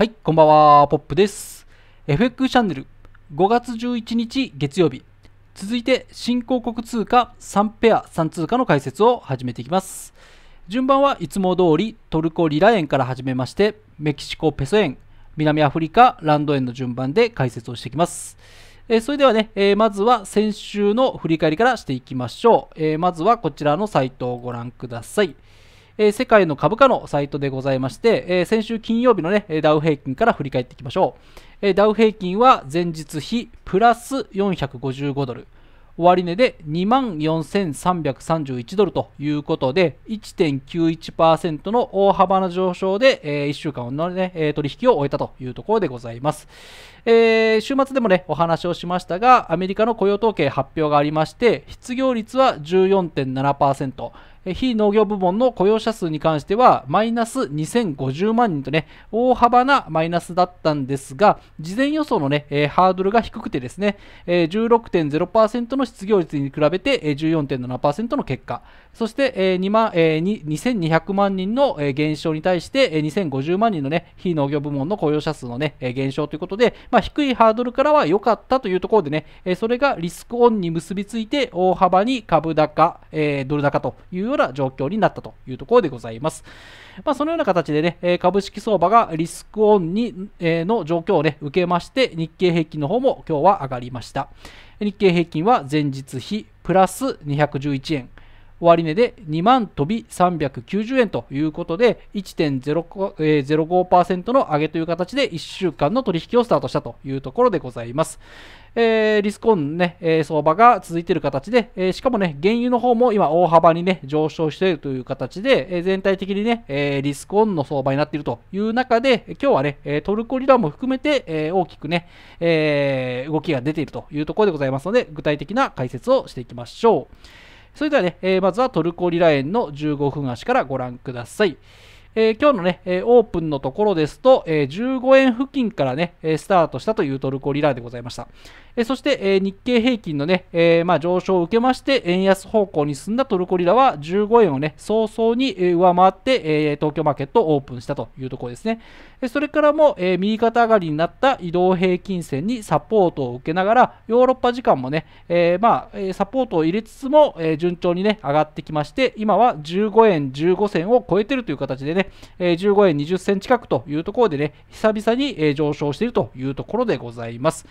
はい、こんばんは、ポップです。FX チャンネル5月11日月曜日。続いて、新興国通貨3ペア3通貨の解説を始めていきます。順番はいつも通りトルコリラ円から始めまして、メキシコペソ円、南アフリカランド円の順番で解説をしていきます。えそれではね、えまずは先週の振り返りからしていきましょう、えまずはこちらのサイトをご覧ください。え世界の株価のサイトでございまして、え先週金曜日のね、ダウ平均から振り返っていきましょう。えダウ平均は前日比プラス455ドル。終値で2万4331ドルということで、1.91%の大幅な上昇で、え1週間の、ね、取引を終えたというところでございます。えー、週末でもね、お話をしましたが、アメリカの雇用統計発表がありまして、失業率は14.7%。非農業部門の雇用者数に関してはマイナス2050万人とね、大幅なマイナスだったんですが、事前予想のね、ハードルが低くてですね、ー、16.0%の失業率に比べて、ー、14.7%の結果、そして、2万、2200万人の、減少に対して、2050万人のね、非農業部門の雇用者数のね、減少ということで、まあ、低いハードルからは良かったというところでね、それがリスクオンに結びついて大幅に株高、ドル高というような状況になったというところでございます。まあ、そのような形でね、え株式相場がリスクオンに、えの状況を、ね、受けまして、日経平均の方も今日は上がりました。日経平均は前日比プラス211円。終値で2万飛び390円ということで1.05%の上げという形で1週間の取引をスタートしたというところでございます。えー、リスコンね、えー、相場が続いている形で、えー、しかもね、原油の方も今大幅にね、上昇しているという形で、え全体的にね、えリスコンの相場になっているという中で、今日はね、トルコリラも含めて、え大きくね、え動きが出ているというところでございますので、具体的な解説をしていきましょう。それではね、えー、まずはトルコリラ園の15分足からご覧ください。えー、今日のね、えオープンのところですと、え15円付近からね、スタートしたというトルコリラでございました。えそして、え日経平均のね、えまあ、上昇を受けまして、円安方向に進んだトルコリラは15円をね、早々に上回って、え東京マーケットをオープンしたというところですね。えそれからも、え右肩上がりになった移動平均線にサポートを受けながら、ヨーロッパ時間もね、えまあ、サポートを入れつつも、え順調にね、上がってきまして、今は15円15銭を超えているという形でね、え15円20銭近くというところでね、久々に上昇しているというところでございます。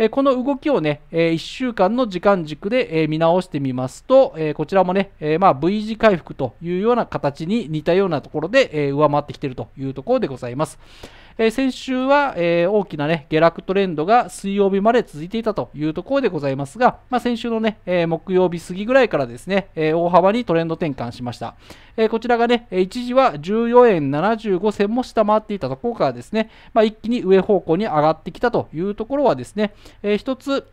えこの動きをね、え1週間の時間軸で、え見直してみますと、えこちらもね、えまあ、V 字回復というような形に似たようなところで、え上回ってきているというところでございます。え先週は、え大きなね、下落トレンドが水曜日まで続いていたというところでございますが、まあ、先週のね、え木曜日過ぎぐらいからですね、え大幅にトレンド転換しました。えこちらがね、一時は14円75銭も下回っていたところからですね、まあ、一気に上方向に上がってきたというところはですね、えー、一つ、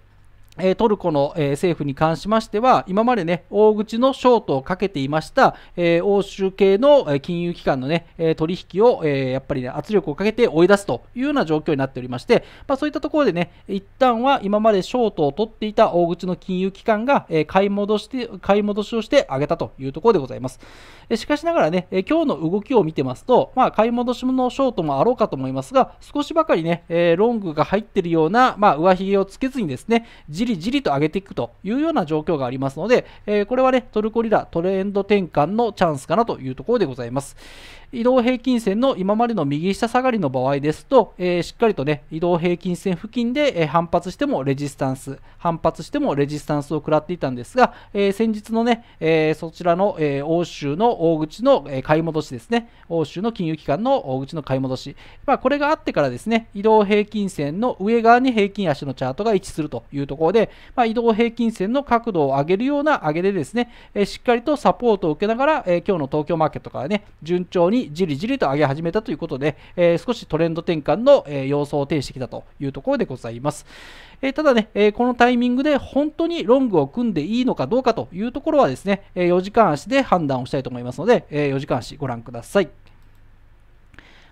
えトルコの、え政府に関しましては、今までね、大口のショートをかけていました、え欧州系の、え金融機関のね、え取引を、えやっぱりね、圧力をかけて追い出すというような状況になっておりまして、まあ、そういったところでね、一旦は今までショートを取っていた大口の金融機関が、え買い戻して、買い戻しをしてあげたというところでございます。えしかしながらね、え今日の動きを見てますと、まあ、買い戻しのショートもあろうかと思いますが、少しばかりね、えロングが入ってるような、まあ、上髭をつけずにですね、じじりじりと上げていくというような状況がありますので、えこれはね、トルコリラトレンド転換のチャンスかなというところでございます。移動平均線の今までの右下下がりの場合ですと、えー、しっかりとね、移動平均線付近で、え反発してもレジスタンス、反発してもレジスタンスを食らっていたんですが、えー、先日のね、えそちらの、え欧州の大口の、え買い戻しですね、欧州の金融機関の大口の買い戻し、まあ、これがあってからですね、移動平均線の上側に平均足のチャートが位置するというところで、まあ、移動平均線の角度を上げるような上げでですね、えしっかりとサポートを受けながら、え今日の東京マーケットからね、順調ににじりじりと上げ始めたということで、えー、少しトレンド転換の、えー、様相を呈してきたというところでございます。えー、ただね、えこのタイミングで本当にロングを組んでいいのかどうかというところはですね、え4時間足で判断をしたいと思いますので、え4時間足ご覧ください。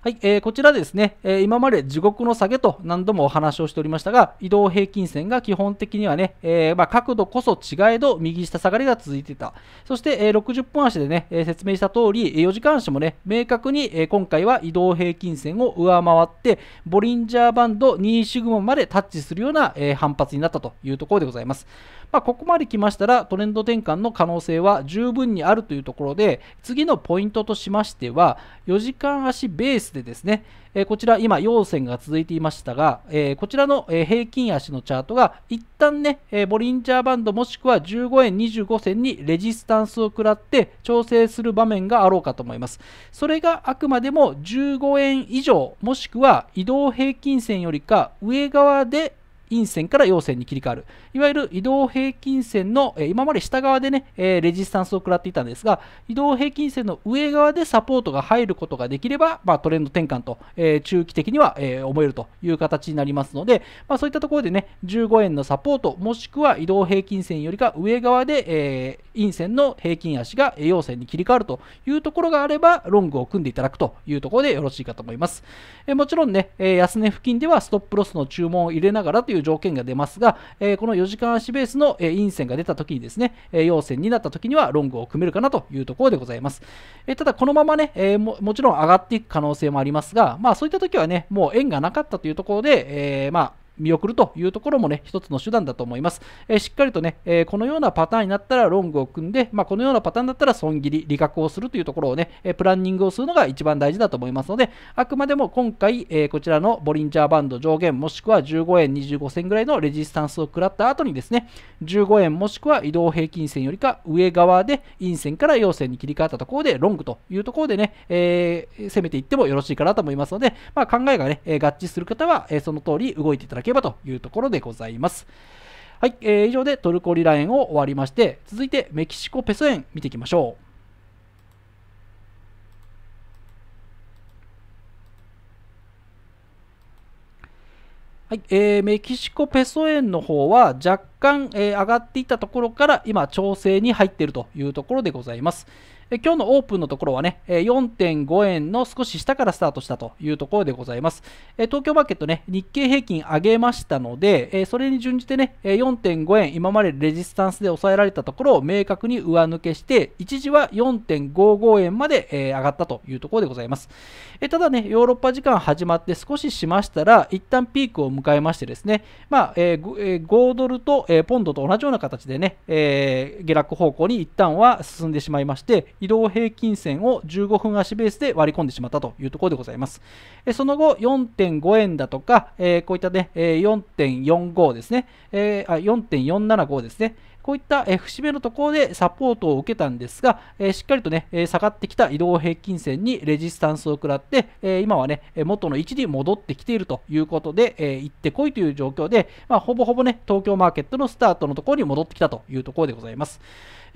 はい、えー、こちらですね、えー、今まで地獄の下げと何度もお話をしておりましたが、移動平均線が基本的にはね、えー、まあ、角度こそ違えど右下下がりが続いてた。そして、え60分足でね、え説明した通り、4時間足もね、明確に、え今回は移動平均線を上回って、ボリンジャーバンド2シグマまでタッチするような、え反発になったというところでございます。まあ、ここまで来ましたら、トレンド転換の可能性は十分にあるというところで、次のポイントとしましては、4時間足ベースでですね、えこちら今陽線が続いていましたが、えこちらのえ平均足のチャートが一旦ね、えボリンジャーバンドもしくは15円25銭にレジスタンスを食らって調整する場面があろうかと思います。それがあくまでも15円以上もしくは移動平均線よりか上側で陰線から陽線に切り替わるいわゆる移動平均線の、え今まで下側でね、えレジスタンスを食らっていたんですが移動平均線の上側でサポートが入ることができれば、まあ、トレンド転換と、え中期的には、え思えるという形になりますので、まあ、そういったところでね15円のサポートもしくは移動平均線よりか上側で、え陰線の平均足が陽線に切り替わるというところがあればロングを組んでいただくというところでよろしいかと思います、えもちろんね、え安値付近ではストップロスの注文を入れながらという条件が出ますが、えこの4時間足ベースの、え陰線が出た時にですね、え陽線になった時にはロングを組めるかなというところでございます。えただ、このままね、えも、もちろん上がっていく可能性もありますが、まあそういった時はね、もう円がなかったというところで、えまあ見送るというところもね、一つの手段だと思います。えー、しっかりとね、えー、このようなパターンになったらロングを組んで、まあ、このようなパターンだったら損切り、利確をするというところをね、えプランニングをするのが一番大事だと思いますので、あくまでも今回、えこちらのボリンジャーバンド上限もしくは15円25銭ぐらいのレジスタンスを食らった後にですね、15円もしくは移動平均線よりか上側で陰線から陽線に切り替わったところでロングというところでね、えー、攻めていってもよろしいかなと思いますので、まあ、考えがね、え合致する方は、えその通り動いていただけけばというところでございます。はい、えー、以上でトルコリラ円を終わりまして、続いてメキシコペソ円見ていきましょう。はいえー、メキシコペソ円の方は若干、えー、上がっていたところから今調整に入っているというところでございます。今日のオープンのところはね、4.5円の少し下からスタートしたというところでございます。東京マーケットね、日経平均上げましたので、それに準じてね、4.5円、今までレジスタンスで抑えられたところを明確に上抜けして、一時は4.55円まで、上がったというところでございます。ただね、ヨーロッパ時間始まって少ししましたら、一旦ピークを迎えましてですね、まあ、5ドルと、ポンドと同じような形でね、下落方向に一旦は進んでしまいまして、移動平均線を15分足ベースで割り込んでしまったというところでございます。えその後、4.5円だとか、えこういったね、4.45ですね、えあ4.475ですね、こういった節目のところでサポートを受けたんですが、しっかりとね、下がってきた移動平均線にレジスタンスを食らって、今はね、元の位置に戻ってきているということで、行ってこいという状況で、まあ、ほぼほぼね、東京マーケットのスタートのところに戻ってきたというところでございます。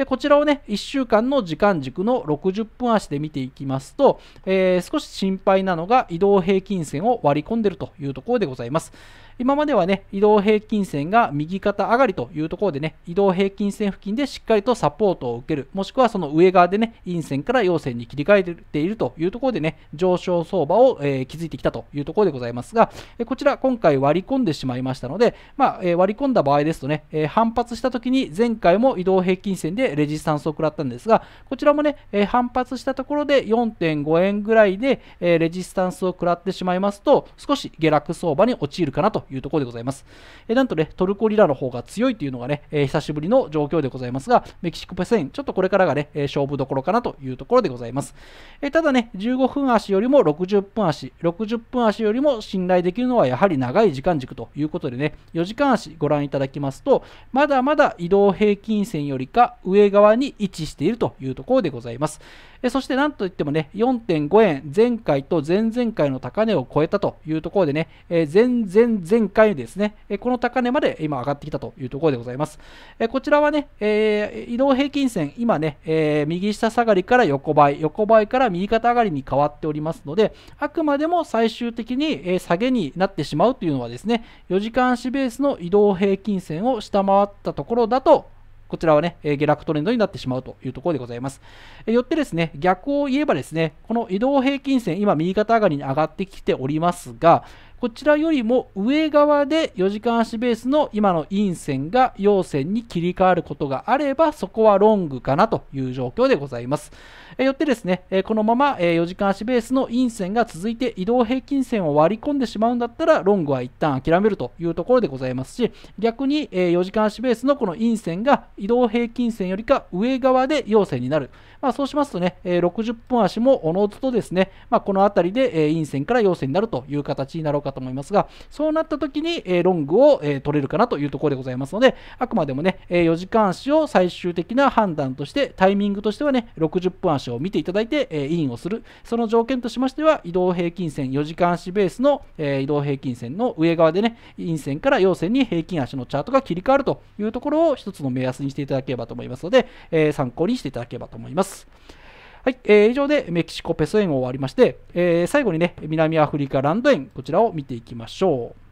こちらをね、1週間の時間軸の60分足で見ていきますと、えー、少し心配なのが移動平均線を割り込んでいるというところでございます。今まではね、移動平均線が右肩上がりというところでね、移動平均線付近でしっかりとサポートを受ける、もしくはその上側でね、陰線から陽線に切り替えているというところでね、上昇相場を、えー、築いてきたというところでございますが、えこちら今回割り込んでしまいましたので、まあ、え割り込んだ場合ですとね、え反発した時に前回も移動平均線でレジスタンスを食らったんですが、こちらもね、え反発したところで4.5円ぐらいで、えレジスタンスを食らってしまいますと、少し下落相場に陥るかなというところでございます。えなんとね、トルコリラの方が強いというのがね、え久しぶりの状況でございますが、メキシコペセン、ちょっとこれからがね、え勝負どころかなというところでございます。えただね、15分足よりも60分足、60分足よりも信頼できるのはやはり長い時間軸ということでね、4時間足ご覧いただきますと、まだまだ移動平均線よりか上側に位置しているというところでございます。えそしてなんといってもね、4.5円、前回と前々回の高値を超えたというところでね、えー、前々前前回ですね、この高値まで今上がってきたというところでございます。こちらはね、移動平均線、今ね、右下下がりから横ばい、横ばいから右肩上がりに変わっておりますので、あくまでも最終的に下げになってしまうというのはですね、4時間足ベースの移動平均線を下回ったところだとこちらはね、下落トレンドになってしまうというところでございます。よってですね、逆を言えばですね、この移動平均線、今右肩上がりに上がってきておりますが、こちらよりも上側で4時間足ベースの今の陰線が陽線に切り替わることがあれば、そこはロングかなという状況でございます。えよってですね、このまま、4時間足ベースの陰線が続いて移動平均線を割り込んでしまうんだったら、ロングは一旦諦めるというところでございますし、逆に、4時間足ベースのこの陰線が移動平均線よりか上側で陽線になる。まあ、そうしますとね、60分足もおのずとですね、まあ、この辺りで、陰線から陽線になるという形になるかかと思いますが、そうなった時に、えロングを、え取れるかなというところでございますので、あくまでもね、え4時間足を最終的な判断として、タイミングとしてはね、60分足を見ていただいて、えインをする。その条件としましては、移動平均線、4時間足ベースの、え移動平均線の上側でね、陰線から陽線に平均足のチャートが切り替わるというところを一つの目安にしていただければと思いますので、え参考にしていただければと思います。はい、えー、以上でメキシコペソ円を終わりまして、えー、最後にね、南アフリカランド円、こちらを見ていきましょう。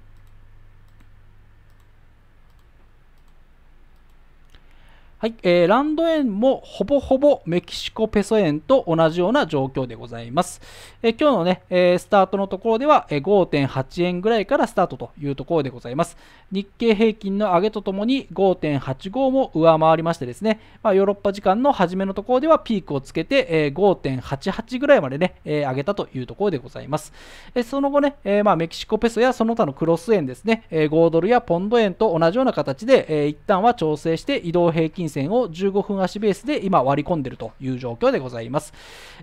はい、えー、ランド円もほぼほぼメキシコペソ円と同じような状況でございます。えー、今日のね、えー、スタートのところでは、5.8円ぐらいからスタートというところでございます。日経平均の上げとともに5.85も上回りましてですね、まあ、ヨーロッパ時間の初めのところではピークをつけて、5.88ぐらいまでね、えー、上げたというところでございます。えー、その後ね、えーまあ、メキシコペソやその他のクロス円ですね、えー、5ドルやポンド円と同じような形で、えー、一旦は調整して移動平均近線を15分足ベースで今割り込んでるという状況でございます。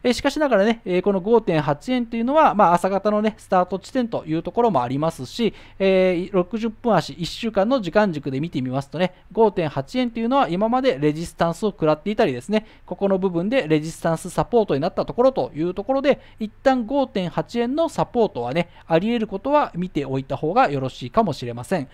えしかしながらね、えこの5.8円というのは、まあ、朝方のね、スタート地点というところもありますし、え60分足1週間の時間軸で見てみますとね、5.8円というのは今までレジスタンスを食らっていたりですね、ここの部分でレジスタンスサポートになったところというところで、一旦5.8円のサポートはね、あり得ることは見ておいた方がよろしいかもしれません。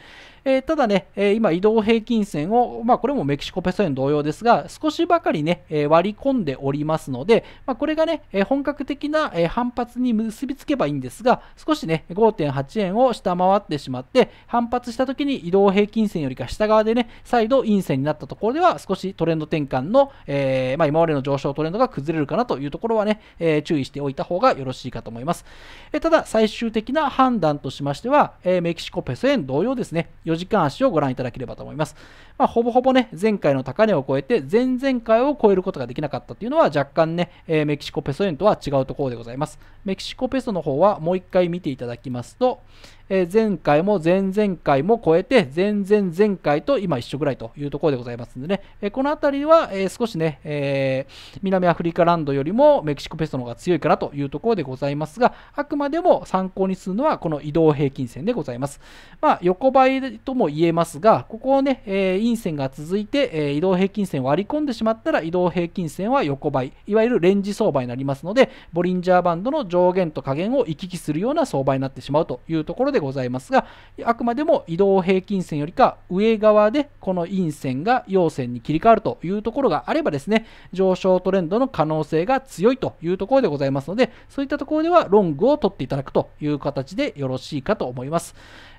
えー、ただね、えー、今移動平均線を、まあこれもメキシコペソそう同様ですが、少しばかりね、え割り込んでおりますので、まあ、これがね、え本格的な、え反発に結びつけばいいんですが、少しね、5.8円を下回ってしまって、反発した時に移動平均線よりか下側でね、再度陰線になったところでは、少しトレンド転換の、えー、まあ、今までの上昇トレンドが崩れるかなというところはね、えー、注意しておいた方がよろしいかと思います。えただ、最終的な判断としましては、えメキシコペソ円同様ですね、4時間足をご覧いただければと思います。まあ、ほぼほぼね、前回の高値を超えて前々回を超えることができなかったというのは若干ね、えー、メキシコペソ円とは違うところでございます。メキシコペソの方はもう一回見ていただきますと、えー、前回も前々回も超えて、前々前回と今一緒ぐらいというところでございますのでね、えこの辺りは、え少しね、え南アフリカランドよりもメキシコペソの方が強いかなというところでございますが、あくまでも参考にするのはこの移動平均線でございます。まあ、横ばいとも言えますが、ここをね、えー、陰線が続いて、えー、移動平均線を割り込んでしまったら移動平均線は横ばい、いわゆるレンジ相場になりますので、ボリンジャーバンドの上限と下限を行き来するような相場になってしまうというところででございますがあくまでも移動平均線よりか上側でこの陰線が陽線に切り替わるというところがあればですね上昇トレンドの可能性が強いというところでございますのでそういったところではロングを取っていただくという形でよろしいかと思います。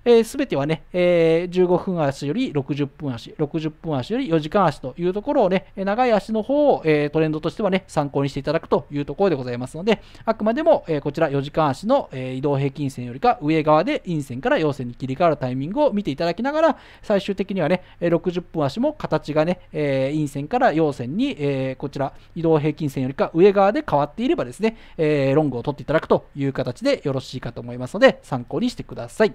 えー、てはね、えー、15分足より60分足、60分足より4時間足というところをね、長い足の方を、えー、トレンドとしてはね、参考にしていただくというところでございますので、あくまでも、えー、こちら4時間足の、えー、移動平均線よりか上側で陰線から陽線に切り替わるタイミングを見ていただきながら、最終的にはね、60分足も形がね、えー、陰線から陽線に、えー、こちら移動平均線よりか上側で変わっていればですね、えー、ロングを取っていただくという形でよろしいかと思いますので、参考にしてください。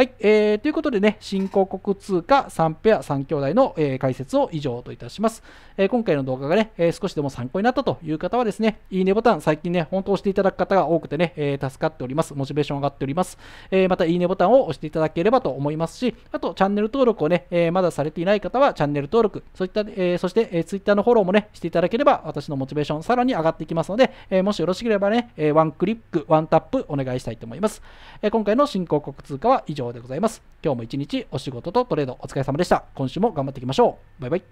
はい、えー、ということでね、新興国通貨3ペア3兄弟の、えー、解説を以上といたします。えー、今回の動画がね、え少しでも参考になったという方はですね、いいねボタン、最近ね、本当押していただく方が多くてね、えー、助かっております。モチベーション上がっております。えー、また、いいねボタンを押していただければと思いますし、あと、チャンネル登録をね、えー、まだされていない方は、チャンネル登録、そういった、えー、そして、えー、Twitter のフォローもね、していただければ、私のモチベーションさらに上がっていきますので、えー、もしよろしければね、えー、ワンクリック、ワンタップお願いしたいと思います。えー、今回の新興国通貨は以上でございます。今日も一日お仕事とトレードお疲れ様でした。今週も頑張っていきましょう。バイバイ。